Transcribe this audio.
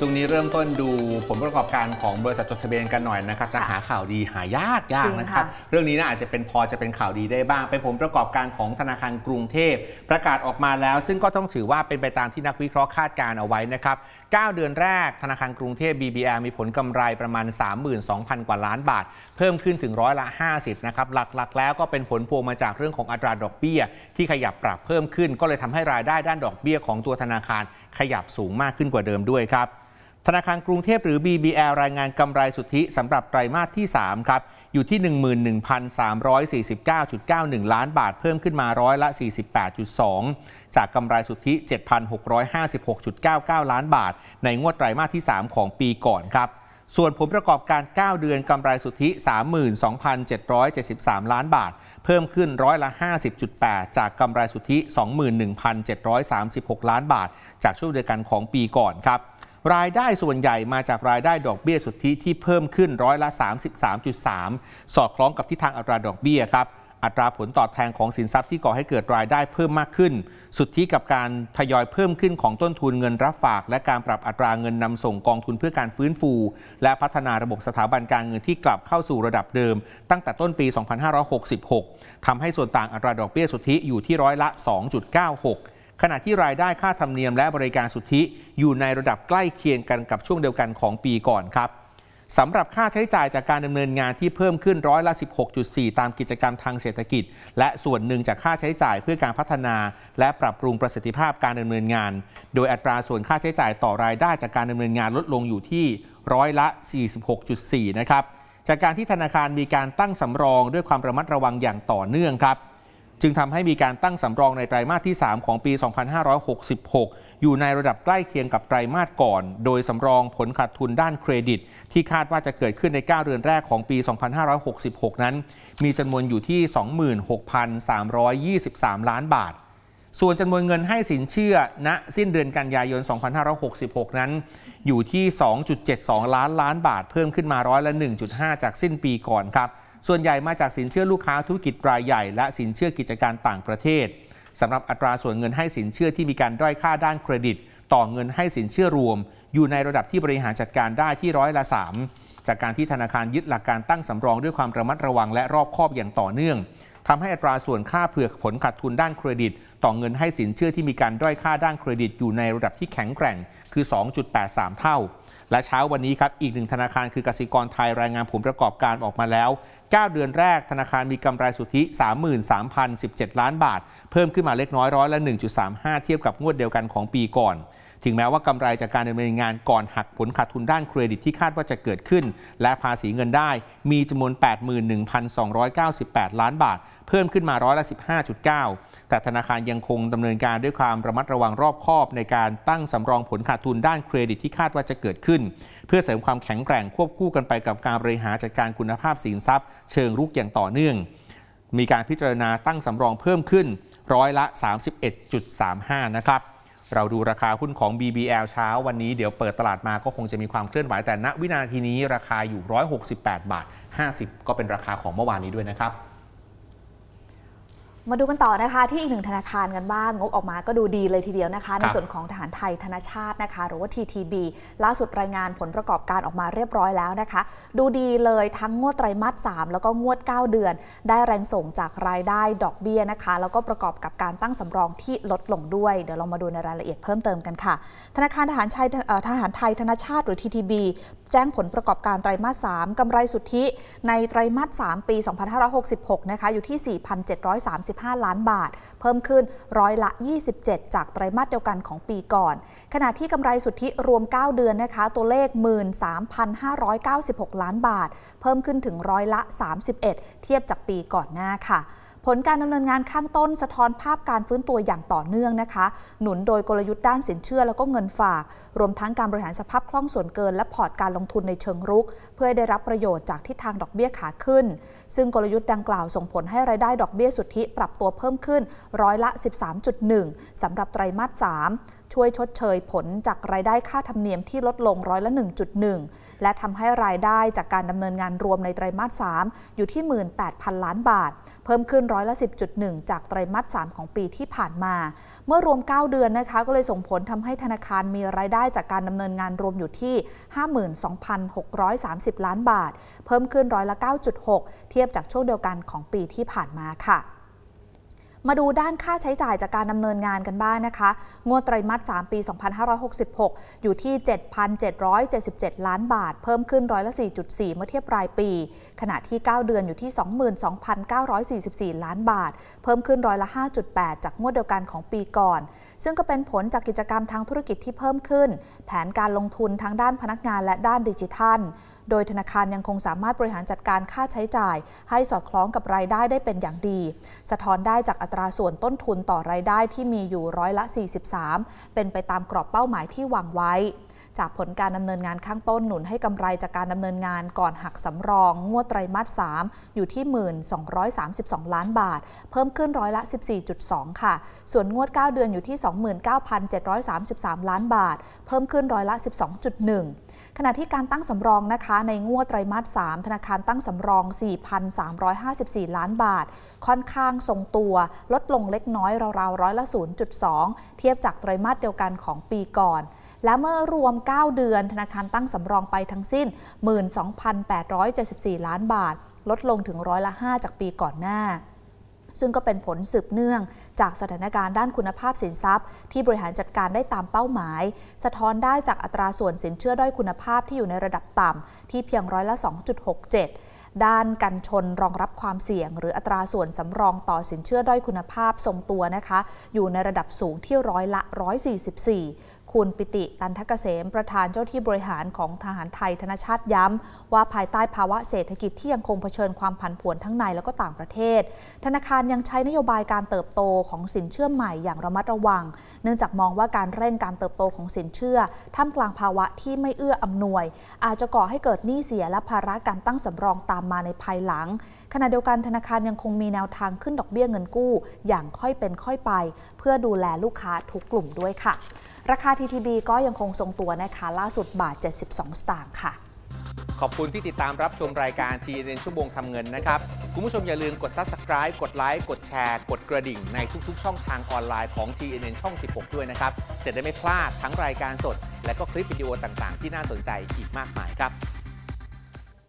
ช่วงนี้เริ่มต้นดูผลประกอบการของบริษัทจดทะเบียนกันหน่อยนะครับจะหาข่าวดีหายากยากนะครับเรื่องนี้น่าอาจจะเป็นพอจะเป็นข่าวดีได้บ้างเป็นผลประกอบการของธนาคารกรุงเทพประกาศออกมาแล้ว ซึ่งก็ต้องถือว่าเป็นไปตามที่นักวิเคราะห์คาดการเอาไว้นะครับ9เดือนแรกธนาคารกรุงเทพ BBR มีผลกำไรประมาณ 32,000 กว่าล้านบาท เพิ่มขึ้นถึงร้อยละ 50 นะครับ หลักๆ แล้วก็เป็นผลพวงมาจากเรื่องของอัตราดอกเบี้ยที่ขยับปรับเพิ่มขึ้น ก็เลยทำให้รายได้ด้านดอกเบี้ยของตัวธนาคารขยับสูงมากขึ้นกว่าเดิมด้วยครับธนาคารกรุงเทพหรือ BBL รายงานกำไรสุทธิสำหรับไตรมาสที่3ครับอยู่ที่ 11,349.91 ล้านบาท เพิ่มขึ้นมาร้อยละ 48.2 จากกำไรสุทธิ7,656.99 ล้านบาท ในงวดไตรมาสที่ 3 ของปีก่อนครับส่วนผลประกอบการ 9 เดือนกำไรสุทธิ 32,773 ล้านบาท เพิ่มขึ้นร้อยละ 50.8 จากกำไรสุทธิ 21,736 ล้านบาท จากช่วงเดียวกันของปีก่อนครับรายได้ส่วนใหญ่มาจากรายได้ดอกเบี้ยสุทธิที่เพิ่มขึ้นร้อยละ 33.3 สอดคล้องกับทิศทางอัตราดอกเบี้ยครับอัตราผลตอบแทนของสินทรัพย์ที่ก่อให้เกิดรายได้เพิ่มมากขึ้น สุทธิกับการทยอยเพิ่มขึ้นของต้นทุนเงินรับฝาก และการปรับอัตราเงินนำส่งกองทุนเพื่อการฟื้นฟู และพัฒนาระบบสถาบันการเงินที่กลับเข้าสู่ระดับเดิม ตั้งแต่ต้นปี 2566 ทำให้ส่วนต่างอัตราดอกเบี้ยสุทธิอยู่ที่ร้อยละ 2.96ขณะที่รายได้ค่าธรรมเนียมและบริการสุทธิ อยู่ในระดับใกล้เคียงกันกับช่วงเดียวกันของปีก่อนครับสำหรับค่าใช้จ่ายจากการดำเนินงานที่เพิ่มขึ้นร้อยละ 16.4 ตามกิจกรรมทางเศรษฐกิจ และส่วนหนึ่งจากค่าใช้จ่ายเพื่อการพัฒนา และปรับปรุงประสิทธิภาพการดำเนินงาน โดยอัตราส่วนค่าใช้จ่ายต่อรายได้จากการดำเนินงานลดลงอยู่ที่ร้อยละ 46.4นะครับจากการที่ธนาคารมีการตั้งสารองด้วยความระมัดระวังอย่างต่อเนื่องครับจึงทำให้มีการตั้งสำรองในไตรามาสที่ 3 ของปี 2566 อยู่ในระดับใกล้เคียงกับไตรามาสก่อน โดยสำรองผลขาดทุนด้านเครดิต ที่คาดว่าจะเกิดขึ้นใน 9เดือนแรกของปี 2566 นั้น มีจำนวนอยู่ที่ 26,323 ล้านบาท ส่วนจำนวนเงินให้สินเชื่อณนะสิ้นเดือนกันยายน 2566 นั้น อยู่ที่ 2.72 ล้านล้านบาทเพิ่มขึ้นมาร้อยละ 1.5 จากสิ้นปีก่อนครับส่วนใหญ่มาจากสินเชื่อลูกค้าธุรกิจรายใหญ่และสินเชื่อกิจการต่างประเทศสำหรับอัตราส่วนเงินให้สินเชื่อที่มีการด้อยค่าด้านเครดิต ต่อเงินให้สินเชื่อรวม อยู่ในระดับที่บริหารจัดการได้ที่ร้อยละ3จากการที่ธนาคารยึดหลักการตั้งสำรองด้วยความระมัดระวังและรอบคอบอย่างต่อเนื่องทำให้อัตราส่วนค่าเผื่อผลขาดทุนด้านเครดิต ต่อเงินให้สินเชื่อที่มีการด้อยค่าด้านเครดิต อยู่ในระดับที่แข็งแกร่ง คือ 2.83 เท่าและเช้าวันนี้ครับ อีกหนึ่งธนาคารคือกสิกรไทยรายงานผลประกอบการออกมาแล้ว 9 เดือนแรกธนาคารมีกำไรสุทธิ 33,017 ล้านบาท เพิ่มขึ้นมาเล็กน้อยร้อยละ 1.35 เทียบกับงวดเดียวกันของปีก่อนถึงแม้ว่ากำไรจากการดำเนินงานก่อนหักผลขาดทุนด้านเครดิตที่คาดว่าจะเกิดขึ้น และภาษีเงินได้มีจำนวน 81,298 ล้านบาท เพิ่มขึ้นมาร้อยละ15.9 แต่ธนาคารยังคงดำเนินการด้วยความระมัดระวังรอบคอบ ในการตั้งสำรองผลขาดทุนด้านเครดิตที่คาดว่าจะเกิดขึ้น เพื่อเสริมความแข็งแกร่งควบคู่กันไปกับการบริหารจัดการคุณภาพสินทรัพย์ เชิงรุกอย่างต่อเนื่อง มีการพิจารณาตั้งสำรองเพิ่มขึ้นร้อยละ 31.35 นะครับเราดูราคาหุ้นของ BBL เช้าวันนี้เดี๋ยวเปิดตลาดมาก็คงจะมีความเคลื่อนไหวแต่ณวินาทีนี้ราคาอยู่ 168 บาท 50 ก็เป็นราคาของเมื่อวานนี้ด้วยนะครับมาดูกันต่อนะคะที่อีกหนึ่งธนาคารกันบ้างงบออกมาก็ดูดีเลยทีเดียวนะคะในส่วนของทหารไทยธนชาตินะคะ หรือว่า TTB ล่าสุดรายงานผลประกอบการออกมาเรียบร้อยแล้วนะคะ ดูดีเลยทั้งงวดไตรมาส3แล้วก็งวด 9 เดือน ได้แรงส่งจากรายได้ดอกเบี้ยนะคะ แล้วก็ประกอบกับการตั้งสำรองที่ลดลงด้วยเดี๋ยวเรามาดูในรายละเอียดเพิ่มเติมกันค่ะธนาคารทหารชายทหารไทยธนชาติหรือ TTB แจ้งผลประกอบการไตรมาส3กำไรสุทธิในไตรมาส3ปี 2566 นะคะอยู่ที่ 4,730 5 ล้านบาท เพิ่มขึ้นร้อยละ 27 จากไตรมาสเดียวกันของปีก่อน ขณะที่กำไรสุทธิรวม 9 เดือนนะคะ ตัวเลข 13,596 ล้านบาท เพิ่มขึ้นถึงร้อยละ 31 เทียบจากปีก่อนหน้าค่ะผลการดำเนินงานข้างต้นสะท้อนภาพการฟื้นตัวอย่างต่อเนื่องนะคะ หนุนโดยกลยุทธ์ด้านสินเชื่อแล้วก็เงินฝาก รวมทั้งการบริหารสภาพคล่องส่วนเกิน และพอร์ตการลงทุนในเชิงรุก เพื่อได้รับประโยชน์จากทิศทางดอกเบี้ยขาขึ้น ซึ่งกลยุทธ์ดังกล่าวส่งผลให้รายได้ดอกเบี้ยสุทธิ ปรับตัวเพิ่มขึ้นร้อยละ 13.1 สำหรับไตรมาส 3ช่วยชดเชยผลจากรายได้ค่าธรรมเนียมที่ลดลงร้อยละ 1.1 และทำให้รายได้จากการดำเนินงานรวมในไตรมาส3อยู่ที่ 18,000 ล้านบาท เพิ่มขึ้นร้อยละ 10.1 จากไตรมาส3ของปีที่ผ่านมา เมื่อรวม 9 เดือนนะคะก็เลยส่งผลทำให้ธนาคารมีรายได้จากการดำเนินงานรวมอยู่ที่ 52,630 ล้านบาท เพิ่มขึ้นร้อยละ 9.6 เทียบจากช่วงเดียวกันของปีที่ผ่านมาค่ะมาดูด้านค่าใช้จ่ายจากการดำเนินงานกันบ้างนะคะ งวดไตรมาส3ปี 2566 อยู่ที่ 7,777 ล้านบาท เพิ่มขึ้นร้อยละ 4.4 เมื่อเทียบรายปี ขณะที่ 9 เดือนอยู่ที่ 22,944 ล้านบาท เพิ่มขึ้นร้อยละ 5.8 จากงวดเดียวกันของปีก่อน ซึ่งก็เป็นผลจากกิจกรรมทางธุรกิจที่เพิ่มขึ้น แผนการลงทุนทั้งด้านพนักงานและด้านดิจิทัลโดยธนาคารยังคงสามารถบริหารจัดการค่าใช้จ่าย ให้สอดคล้องกับรายได้ได้เป็นอย่างดี สะท้อนได้จากอัตราส่วนต้นทุนต่อรายได้ที่มีอยู่ร้อยละ 43 เป็นไปตามกรอบเป้าหมายที่วางไว้จากผลการดำเนินงานข้างต้น หนุนให้กำไรจากการดำเนินงานก่อนหักสำรองงวดไตรมาส 3 อยู่ที่ 1,232 ล้านบาท เพิ่มขึ้นร้อยละ 14.2 ค่ะ ส่วนงวด 9 เดือนอยู่ที่ 29,733 ล้านบาท เพิ่มขึ้นร้อยละ 12.1 ขณะที่การตั้งสำรองนะคะ ในงวดไตรมาส 3 ธนาคารตั้งสำรอง 4,354 ล้านบาท ค่อนข้างทรงตัว ลดลงเล็กน้อยราวๆร้อยละ 0.2 เทียบจากไตรมาสเดียวกันของปีก่อนและเมื่อรวม 9 เดือนธนาคารตั้งสำรองไปทั้งสิ้น 12,874 ล้านบาท ลดลงถึงร้อยละ 5 จากปีก่อนหน้า ซึ่งก็เป็นผลสืบเนื่อง จากสถานการณ์ด้านคุณภาพสินทรัพย์ ที่บริหารจัดการได้ตามเป้าหมาย สะท้อนได้จากอัตราส่วนสินเชื่อด้อยคุณภาพที่อยู่ในระดับต่ำ ที่เพียงร้อยละ 2.67 ด้านกันชนรองรับความเสี่ยง หรืออัตราส่วนสำรองต่อสินเชื่อด้อยคุณภาพทรงตัวนะคะอยู่ในระดับสูงที่ร้อยละ144คุณ ปิติตันทกเกษมประธานเจ้าที่บริหารของทหารไทย ธนชาติย้ำว่าภายใต้ภาวะเศรษฐกิจที่ยังคงเผชิญความผันผวนทั้งในและก็ต่างประเทศ ธนาคารยังใช้นโยบายการเติบโตของสินเชื่อใหม่อย่างระมัดระวัง เนื่องจากมองว่าการเร่งการเติบโตของสินเชื่อ ท่ามกลางภาวะที่ไม่เอื้ออำนวย อาจจะก่อให้เกิดหนี้เสียและภาระการตั้งสำรองตามมาในภายหลัง ขณะเดียวกันธนาคารยังคงมีแนวทางขึ้นดอกเบี้ยเงินกู้ อย่างค่อยเป็นค่อยไป เพื่อดูแลลูกค้าทุกกลุ่มด้วยค่ะราคา TTB ก็ยังคงทรงตัวนะคะล่าสุดบาท 72 สตางค์ค่ะ ขอบคุณที่ติดตามรับชมรายการทีเนชั่วโมงทำเงินนะครับ คุณผู้ชมอย่าลืมกด Subscribe กดไลค์ กดแชร์ กดกระดิ่ง ในทุกๆ ช่องทางออนไลน์ของ TNN ช่อง 16 ด้วยนะครับจะได้ไม่พลาดทั้งรายการสด และก็คลิปวิดีโอต่างๆ ที่น่าสนใจอีกมากมายครับ